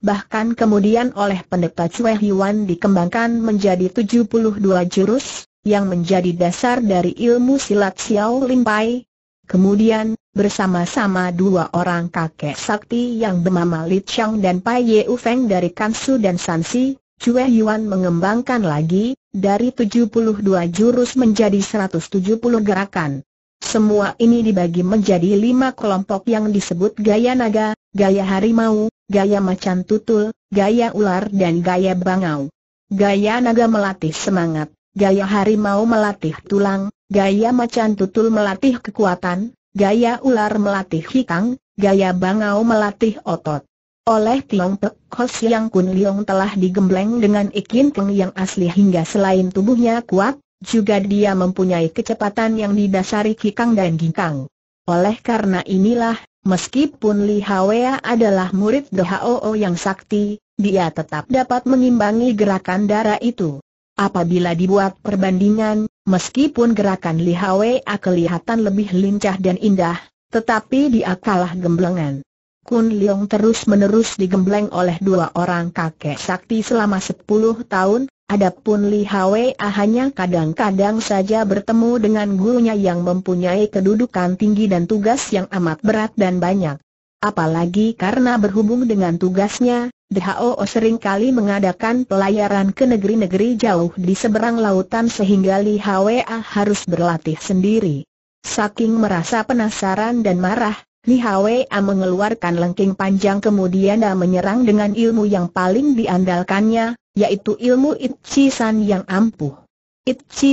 bahkan kemudian oleh pendeta Chue Hiwan dikembangkan menjadi 72 jurus, yang menjadi dasar dari ilmu silat Xiao Limpai. Kemudian, bersama-sama dua orang kakek sakti yang bernama Li Chang dan Pai Ye Ufeng dari Kansu dan Sansi, Chue Yuan mengembangkan lagi, dari 72 jurus menjadi 170 gerakan. Semua ini dibagi menjadi lima kelompok yang disebut gaya naga, gaya harimau, gaya macan tutul, gaya ular dan gaya bangau. Gaya naga melatih semangat, gaya harimau melatih tulang, gaya macan tutul melatih kekuatan, gaya ular melatih hikang, gaya bangau melatih otot. Oleh Tiong Pek Kos Yang Kun Liong telah digembleng dengan ikin Keng yang asli hingga selain tubuhnya kuat, juga dia mempunyai kecepatan yang didasari kikang dan gingkang. Oleh karena inilah, meskipun Li Hawea adalah murid Dhao yang sakti, dia tetap dapat mengimbangi gerakan darah itu. Apabila dibuat perbandingan, meskipun gerakan Li Hwa kelihatan lebih lincah dan indah, tetapi dia kalah gemblengan. Kun Leong terus-menerus digembleng oleh dua orang kakek sakti selama sepuluh tahun, adapun Li Hwa hanya kadang-kadang saja bertemu dengan gurunya yang mempunyai kedudukan tinggi dan tugas yang amat berat dan banyak. Apalagi karena berhubung dengan tugasnya, DHOO seringkali mengadakan pelayaran ke negeri-negeri jauh di seberang lautan sehingga Li Hwa harus berlatih sendiri. Saking merasa penasaran dan marah, Li Hwa mengeluarkan lengking panjang kemudian dan menyerang dengan ilmu yang paling diandalkannya, yaitu ilmu San yang ampuh.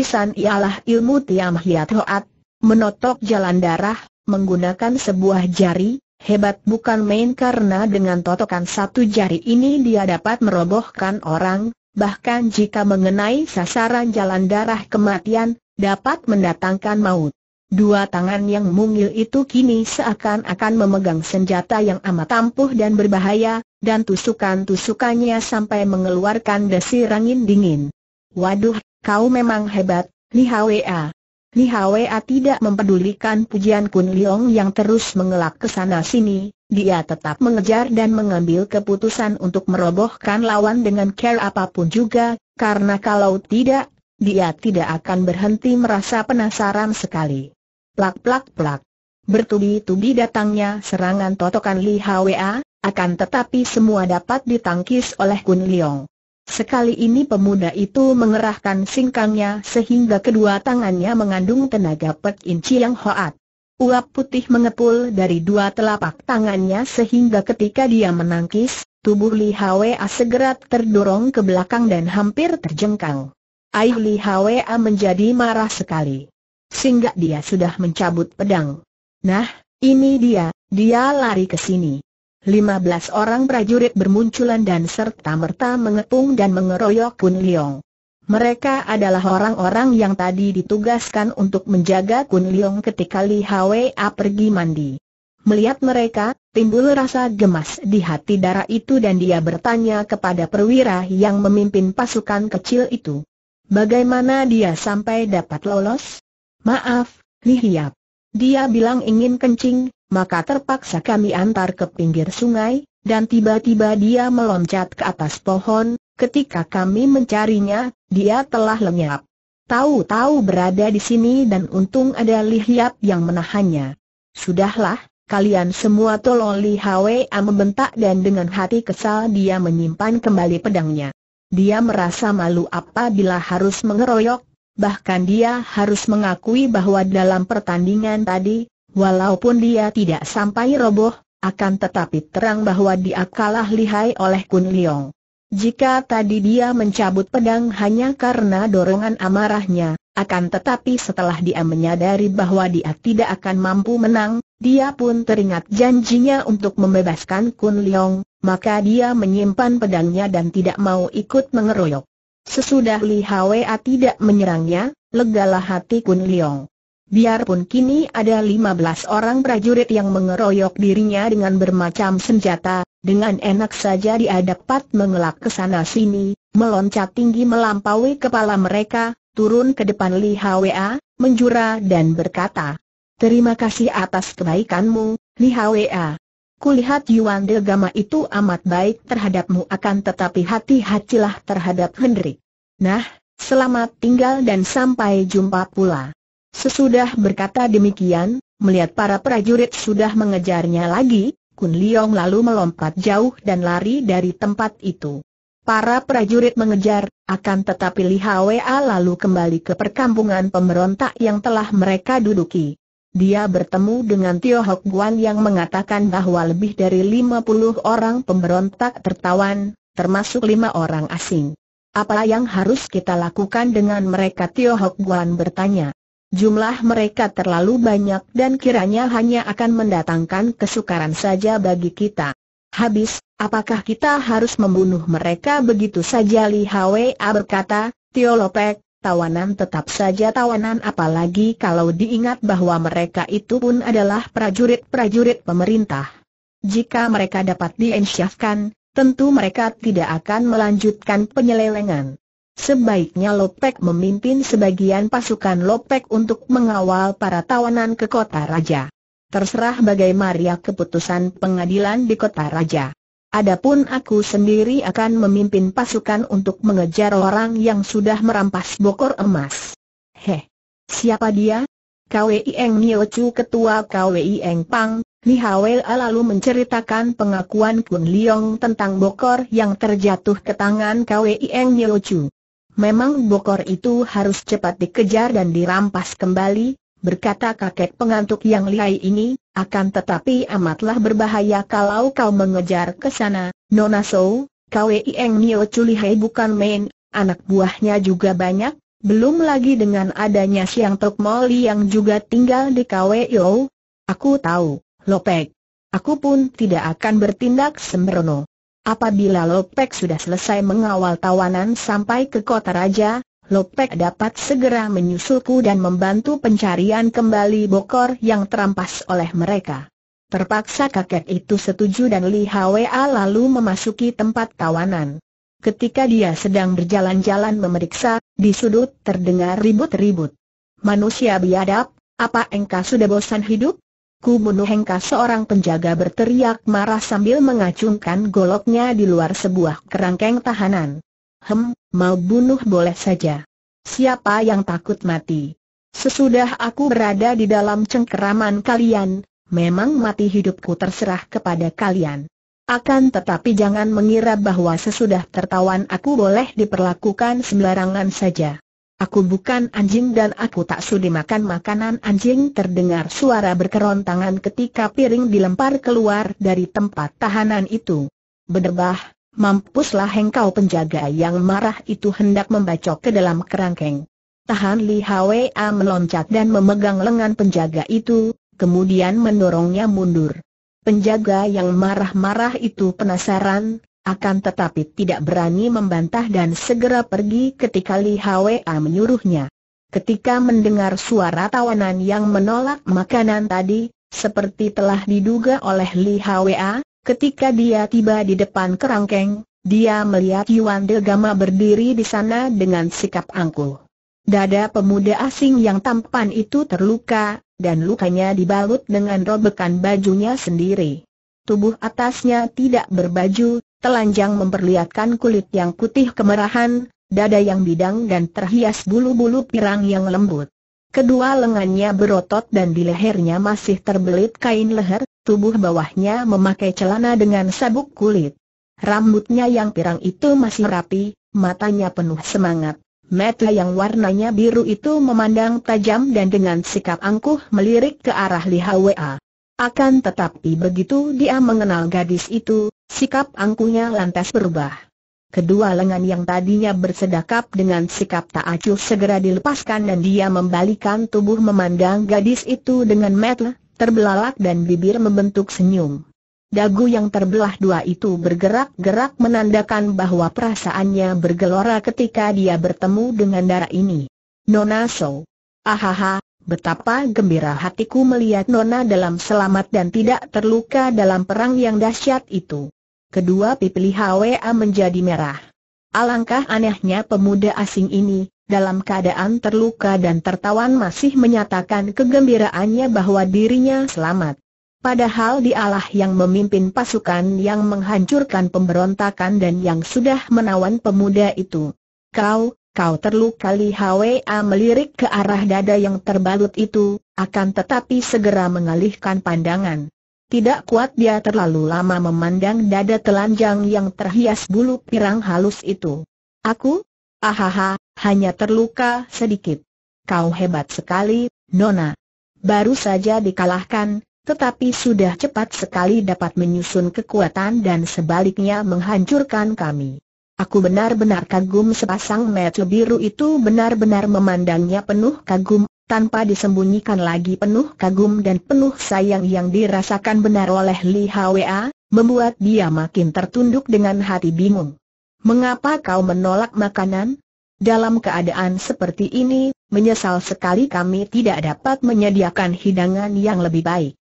San ialah ilmu Tiam Hiat Hoat, menotok jalan darah, menggunakan sebuah jari, Hebat bukan main karena dengan totokan satu jari ini dia dapat merobohkan orang, bahkan jika mengenai sasaran jalan darah kematian, dapat mendatangkan maut. Dua tangan yang mungil itu kini seakan-akan memegang senjata yang amat ampuh dan berbahaya, dan tusukan-tusukannya sampai mengeluarkan desir angin dingin. Waduh, kau memang hebat, Li Hwa. Li Hwa tidak mempedulikan pujian Kun Leong yang terus mengelak ke sana sini, dia tetap mengejar dan mengambil keputusan untuk merobohkan lawan dengan care apapun juga, karena kalau tidak, dia tidak akan berhenti merasa penasaran sekali. Plak plak plak. Bertubi-tubi datangnya serangan totokan Li Hwa, akan tetapi semua dapat ditangkis oleh Kun Leong. Sekali ini pemuda itu mengerahkan singkangnya sehingga kedua tangannya mengandung tenaga Pek yang yang Hoat. Uap putih mengepul dari dua telapak tangannya sehingga ketika dia menangkis, tubuh Li Hwa segera terdorong ke belakang dan hampir terjengkang. Ai Li Hwa menjadi marah sekali. Sehingga dia sudah mencabut pedang. Nah, ini dia, dia lari ke sini. 15 orang prajurit bermunculan dan serta-merta mengepung dan mengeroyok Kun Liong. Mereka adalah orang-orang yang tadi ditugaskan untuk menjaga Kun Liong ketika Li Hwa pergi mandi. Melihat mereka, timbul rasa gemas di hati darah itu dan dia bertanya kepada perwira yang memimpin pasukan kecil itu. Bagaimana dia sampai dapat lolos? Maaf, Li Hiap. Dia bilang ingin kencing, maka terpaksa kami antar ke pinggir sungai, dan tiba-tiba dia meloncat ke atas pohon, ketika kami mencarinya, dia telah lenyap. Tahu-tahu berada di sini dan untung ada lihiap yang menahannya. Sudahlah, kalian semua tolong Li Hwa membentak dan dengan hati kesal dia menyimpan kembali pedangnya. Dia merasa malu apabila harus mengeroyok bahkan dia harus mengakui bahwa dalam pertandingan tadi, walaupun dia tidak sampai roboh, akan tetapi terang bahwa dia kalah lihai oleh Kun Leong. Jika tadi dia mencabut pedang hanya karena dorongan amarahnya, akan tetapi setelah dia menyadari bahwa dia tidak akan mampu menang, dia pun teringat janjinya untuk membebaskan Kun Leong, maka dia menyimpan pedangnya dan tidak mau ikut mengeroyok. Sesudah Li Hwa tidak menyerangnya, legalah hati Kun Liong. Biarpun kini ada 15 orang prajurit yang mengeroyok dirinya dengan bermacam senjata, dengan enak saja dia dapat mengelak ke sana sini, meloncat tinggi melampaui kepala mereka, turun ke depan Li Hwa, menjura dan berkata, Terima kasih atas kebaikanmu, Li Hwa. Kulihat Yuan Gama itu amat baik terhadapmu akan tetapi hati-hatilah terhadap Hendrik. Nah, selamat tinggal dan sampai jumpa pula. Sesudah berkata demikian, melihat para prajurit sudah mengejarnya lagi, Kun Liong lalu melompat jauh dan lari dari tempat itu. Para prajurit mengejar, akan tetapi Li Hwa lalu kembali ke perkampungan pemberontak yang telah mereka duduki dia bertemu dengan Tio Hok Guan yang mengatakan bahwa lebih dari 50 orang pemberontak tertawan, termasuk lima orang asing. Apa yang harus kita lakukan dengan mereka Tio Hok Guan bertanya. Jumlah mereka terlalu banyak dan kiranya hanya akan mendatangkan kesukaran saja bagi kita. Habis, apakah kita harus membunuh mereka begitu saja Li Hwa berkata, Tio Lopek, tawanan tetap saja tawanan apalagi kalau diingat bahwa mereka itu pun adalah prajurit-prajurit pemerintah. Jika mereka dapat diensyafkan, tentu mereka tidak akan melanjutkan penyelewengan. Sebaiknya Lopek memimpin sebagian pasukan Lopek untuk mengawal para tawanan ke kota raja. Terserah bagaimana keputusan pengadilan di kota raja. Adapun aku sendiri akan memimpin pasukan untuk mengejar orang yang sudah merampas bokor emas. Heh. Siapa dia? KWIeng Nio Chu Ketua KWIeng Pang, Li lalu menceritakan pengakuan Kun Liong tentang bokor yang terjatuh ke tangan KWIeng Nio Chu. Memang bokor itu harus cepat dikejar dan dirampas kembali, berkata kakek pengantuk yang lihai ini, akan tetapi amatlah berbahaya kalau kau mengejar ke sana, Nona So, Kwei Eng Nio Chulihai bukan main, anak buahnya juga banyak, belum lagi dengan adanya Siang Tok Moli yang juga tinggal di Yo. Aku tahu, Lopek. Aku pun tidak akan bertindak sembrono. Apabila Lopek sudah selesai mengawal tawanan sampai ke kota raja, Lopek dapat segera menyusulku dan membantu pencarian kembali bokor yang terampas oleh mereka. Terpaksa kakek itu setuju dan Li Hwa lalu memasuki tempat tawanan. Ketika dia sedang berjalan-jalan memeriksa, di sudut terdengar ribut-ribut. Manusia biadab, apa engkau sudah bosan hidup? Ku bunuh engkau seorang penjaga berteriak marah sambil mengacungkan goloknya di luar sebuah kerangkeng tahanan. Hem, mau bunuh boleh saja. Siapa yang takut mati? Sesudah aku berada di dalam cengkeraman kalian, memang mati hidupku terserah kepada kalian. Akan tetapi jangan mengira bahwa sesudah tertawan aku boleh diperlakukan sembarangan saja. Aku bukan anjing dan aku tak sudi makan makanan anjing terdengar suara berkerontangan ketika piring dilempar keluar dari tempat tahanan itu. Bederbah, Mampuslah hengkau penjaga yang marah itu hendak membacok ke dalam kerangkeng. Tahan Li Hwa meloncat dan memegang lengan penjaga itu, kemudian mendorongnya mundur. Penjaga yang marah-marah itu penasaran, akan tetapi tidak berani membantah dan segera pergi ketika Li Hwa menyuruhnya. Ketika mendengar suara tawanan yang menolak makanan tadi, seperti telah diduga oleh Li Hwa, Ketika dia tiba di depan kerangkeng, dia melihat Yuan De Gama berdiri di sana dengan sikap angkuh. Dada pemuda asing yang tampan itu terluka, dan lukanya dibalut dengan robekan bajunya sendiri. Tubuh atasnya tidak berbaju, telanjang memperlihatkan kulit yang putih kemerahan, dada yang bidang dan terhias bulu-bulu pirang yang lembut. Kedua lengannya berotot dan di lehernya masih terbelit kain leher, Tubuh bawahnya memakai celana dengan sabuk kulit. Rambutnya yang pirang itu masih rapi, matanya penuh semangat. Mata yang warnanya biru itu memandang tajam dan dengan sikap angkuh melirik ke arah Li Hwa. Akan tetapi begitu dia mengenal gadis itu, sikap angkuhnya lantas berubah. Kedua lengan yang tadinya bersedekap dengan sikap tak acuh segera dilepaskan dan dia membalikan tubuh memandang gadis itu dengan mata terbelalak dan bibir membentuk senyum. Dagu yang terbelah dua itu bergerak-gerak menandakan bahwa perasaannya bergelora ketika dia bertemu dengan darah ini. Nona So. Ahaha, betapa gembira hatiku melihat Nona dalam selamat dan tidak terluka dalam perang yang dahsyat itu. Kedua pipi Hwa menjadi merah. Alangkah anehnya pemuda asing ini, dalam keadaan terluka dan tertawan masih menyatakan kegembiraannya bahwa dirinya selamat. Padahal dialah yang memimpin pasukan yang menghancurkan pemberontakan dan yang sudah menawan pemuda itu. Kau, kau terluka Li Hwa melirik ke arah dada yang terbalut itu, akan tetapi segera mengalihkan pandangan. Tidak kuat dia terlalu lama memandang dada telanjang yang terhias bulu pirang halus itu. Aku? Ahaha, hanya terluka sedikit. Kau hebat sekali, Nona. Baru saja dikalahkan, tetapi sudah cepat sekali dapat menyusun kekuatan dan sebaliknya menghancurkan kami. Aku benar-benar kagum sepasang mata biru itu benar-benar memandangnya penuh kagum, tanpa disembunyikan lagi penuh kagum dan penuh sayang yang dirasakan benar oleh Li Hwa, membuat dia makin tertunduk dengan hati bingung. Mengapa kau menolak makanan? Dalam keadaan seperti ini, menyesal sekali kami tidak dapat menyediakan hidangan yang lebih baik.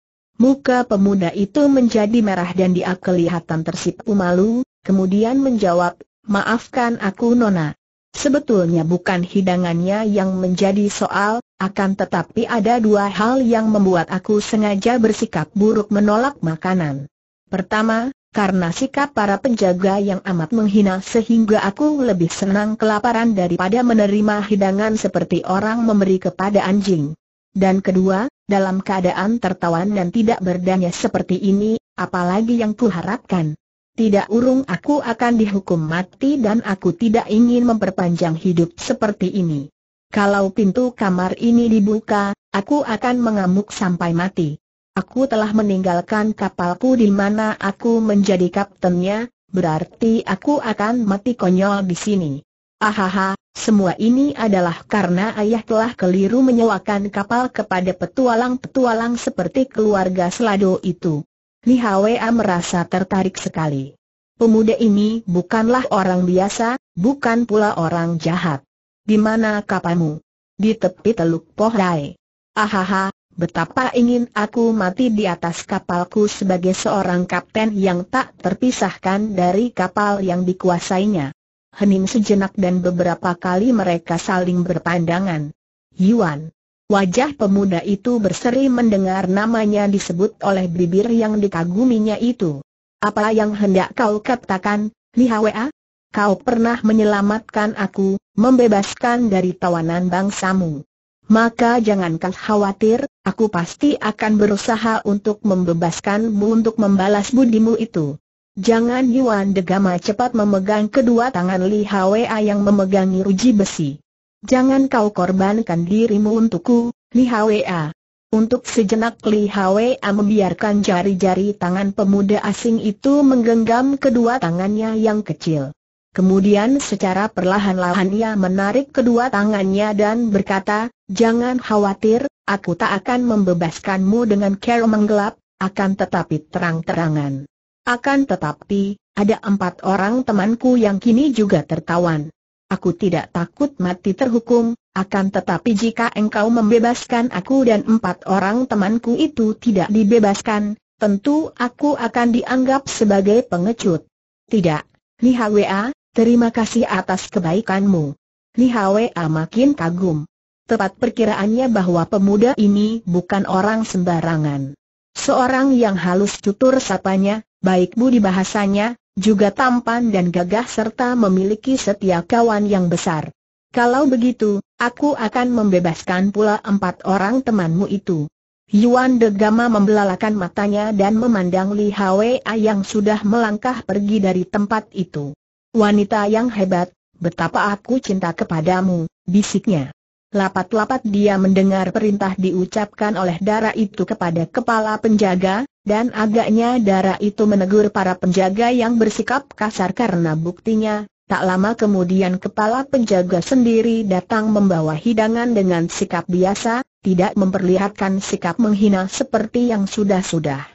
Muka pemuda itu menjadi merah dan dia kelihatan tersipu malu, kemudian menjawab, maafkan aku Nona. Sebetulnya bukan hidangannya yang menjadi soal, akan tetapi ada dua hal yang membuat aku sengaja bersikap buruk menolak makanan. Pertama, karena sikap para penjaga yang amat menghina sehingga aku lebih senang kelaparan daripada menerima hidangan seperti orang memberi kepada anjing. Dan kedua, dalam keadaan tertawan dan tidak berdaya seperti ini, apalagi yang kuharapkan. Tidak urung aku akan dihukum mati dan aku tidak ingin memperpanjang hidup seperti ini. Kalau pintu kamar ini dibuka, aku akan mengamuk sampai mati. Aku telah meninggalkan kapalku di mana aku menjadi kaptennya, berarti aku akan mati konyol di sini. Ahaha, semua ini adalah karena ayah telah keliru menyewakan kapal kepada petualang-petualang seperti keluarga Selado itu. Li Hwa merasa tertarik sekali. Pemuda ini bukanlah orang biasa, bukan pula orang jahat. Di mana kapalmu? Di tepi teluk Pohrai. Ahaha, Betapa ingin aku mati di atas kapalku sebagai seorang kapten yang tak terpisahkan dari kapal yang dikuasainya. Hening sejenak dan beberapa kali mereka saling berpandangan. Yuan. Wajah pemuda itu berseri mendengar namanya disebut oleh bibir yang dikaguminya itu. Apa yang hendak kau katakan, Li Hwa? Kau pernah menyelamatkan aku, membebaskan dari tawanan bangsamu maka jangankan khawatir, aku pasti akan berusaha untuk membebaskanmu untuk membalas budimu itu. Jangan Yuan Degama cepat memegang kedua tangan Li Hwa yang memegangi ruji besi. Jangan kau korbankan dirimu untukku, Li Hwa. Untuk sejenak Li Hwa membiarkan jari-jari tangan pemuda asing itu menggenggam kedua tangannya yang kecil. Kemudian secara perlahan-lahan ia menarik kedua tangannya dan berkata, Jangan khawatir, aku tak akan membebaskanmu dengan cara menggelap, akan tetapi terang-terangan. Akan tetapi, ada empat orang temanku yang kini juga tertawan. Aku tidak takut mati terhukum, akan tetapi jika engkau membebaskan aku dan empat orang temanku itu tidak dibebaskan, tentu aku akan dianggap sebagai pengecut. Tidak, Li Hwa, terima kasih atas kebaikanmu. Li Hwa makin kagum tepat perkiraannya bahwa pemuda ini bukan orang sembarangan. Seorang yang halus tutur sapanya, baik budi bahasanya, juga tampan dan gagah serta memiliki setia kawan yang besar. Kalau begitu, aku akan membebaskan pula empat orang temanmu itu. Yuan Degama membelalakan matanya dan memandang Li Hwa yang sudah melangkah pergi dari tempat itu. Wanita yang hebat, betapa aku cinta kepadamu, bisiknya. Lapat-lapat dia mendengar perintah diucapkan oleh darah itu kepada kepala penjaga, dan agaknya darah itu menegur para penjaga yang bersikap kasar karena buktinya, tak lama kemudian kepala penjaga sendiri datang membawa hidangan dengan sikap biasa, tidak memperlihatkan sikap menghina seperti yang sudah-sudah.